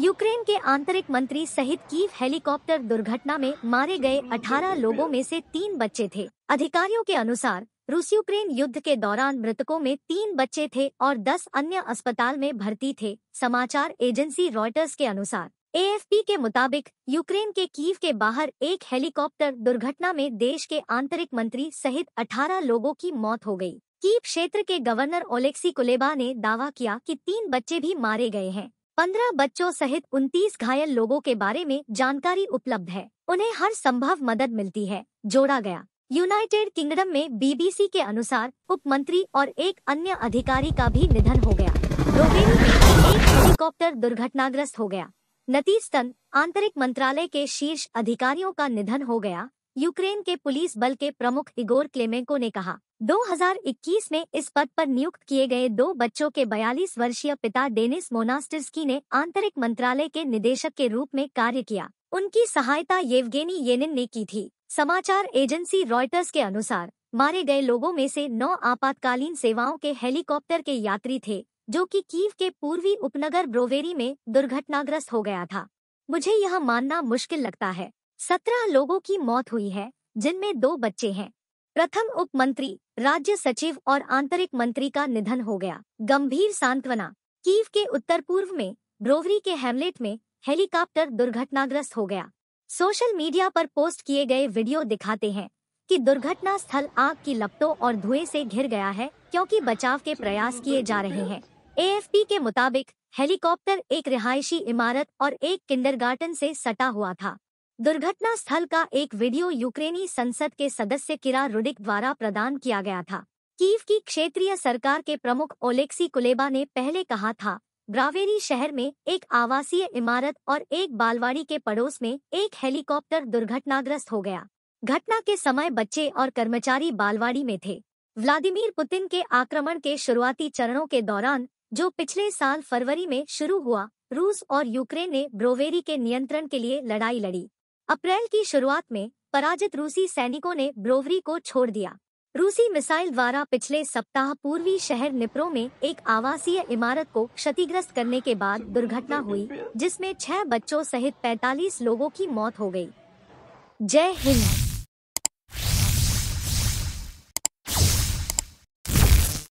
Ukraine के आंतरिक मंत्री सहित कीव हेलीकॉप्टर दुर्घटना में मारे गए 18 लोगों में से तीन बच्चे थे अधिकारियों के अनुसार रूस यूक्रेन युद्ध के दौरान मृतकों में तीन बच्चे थे और 10 अन्य अस्पताल में भर्ती थे समाचार एजेंसी रॉयटर्स के अनुसार ए के मुताबिक यूक्रेन के कीव के बाहर एक हेलीकॉप्टर दुर्घटना में देश के आंतरिक मंत्री सहित 18 लोगों की मौत हो गई कीव क्षेत्र के गवर्नर ओलेक्सी कुलेबा ने दावा किया कि तीन बच्चे भी मारे गए हैं पंद्रह बच्चों सहित उनतीस घायल लोगों के बारे में जानकारी उपलब्ध है उन्हें हर संभव मदद मिलती है जोड़ा गया यूनाइटेड किंगडम में बीबीसी के अनुसार उप मंत्री और एक अन्य अधिकारी का भी निधन हो गया में एक हेलीकॉप्टर दुर्घटनाग्रस्त हो गया नतीजतन आंतरिक मंत्रालय के शीर्ष अधिकारियों का निधन हो गया यूक्रेन के पुलिस बल के प्रमुख इगोर क्लेमेंको ने कहा 2021 में इस पद पर नियुक्त किए गए दो बच्चों के 42 वर्षीय पिता डेनिस मोनास्टिस्की ने आंतरिक मंत्रालय के निदेशक के रूप में कार्य किया उनकी सहायता येवगेनी येनिन ने की थी समाचार एजेंसी रॉयटर्स के अनुसार मारे गए लोगों में से नौ आपातकालीन सेवाओं के हेलीकॉप्टर के यात्री थे जो कि कीव के पूर्वी उपनगर ब्रोवेरी में दुर्घटनाग्रस्त हो गया था मुझे यह मानना मुश्किल लगता है सत्रह लोगों की मौत हुई है जिनमें दो बच्चे हैं प्रथम उप मंत्री राज्य सचिव और आंतरिक मंत्री का निधन हो गया गंभीर सांत्वना कीव के उत्तर पूर्व में ब्रोवरी के हेमलेट में हेलीकॉप्टर दुर्घटनाग्रस्त हो गया सोशल मीडिया पर पोस्ट किए गए वीडियो दिखाते हैं कि दुर्घटना स्थल आग की लपटों और धुएं से घिर गया है क्योंकि बचाव के प्रयास किए जा रहे हैं ए के मुताबिक हेलीकॉप्टर एक रिहायशी इमारत और एक किंडरगार्टन से सटा हुआ था दुर्घटना स्थल का एक वीडियो यूक्रेनी संसद के सदस्य किरा रुडिक द्वारा प्रदान किया गया था कीव की क्षेत्रीय सरकार के प्रमुख ओलेक्सी कुलेबा ने पहले कहा था ब्रावेरी शहर में एक आवासीय इमारत और एक बालवाड़ी के पड़ोस में एक हेलीकॉप्टर दुर्घटनाग्रस्त हो गया घटना के समय बच्चे और कर्मचारी बालवाड़ी में थे व्लादिमीर पुतिन के आक्रमण के शुरुआती चरणों के दौरान जो पिछले साल फरवरी में शुरू हुआ रूस और यूक्रेन ने ब्रोवेरी के नियंत्रण के लिए लड़ाई लड़ी अप्रैल की शुरुआत में पराजित रूसी सैनिकों ने ब्रोवरी को छोड़ दिया रूसी मिसाइल द्वारा पिछले सप्ताह पूर्वी शहर निप्रो में एक आवासीय इमारत को क्षतिग्रस्त करने के बाद दुर्घटना हुई जिसमें छह बच्चों सहित 45 लोगों की मौत हो गई जय हिंद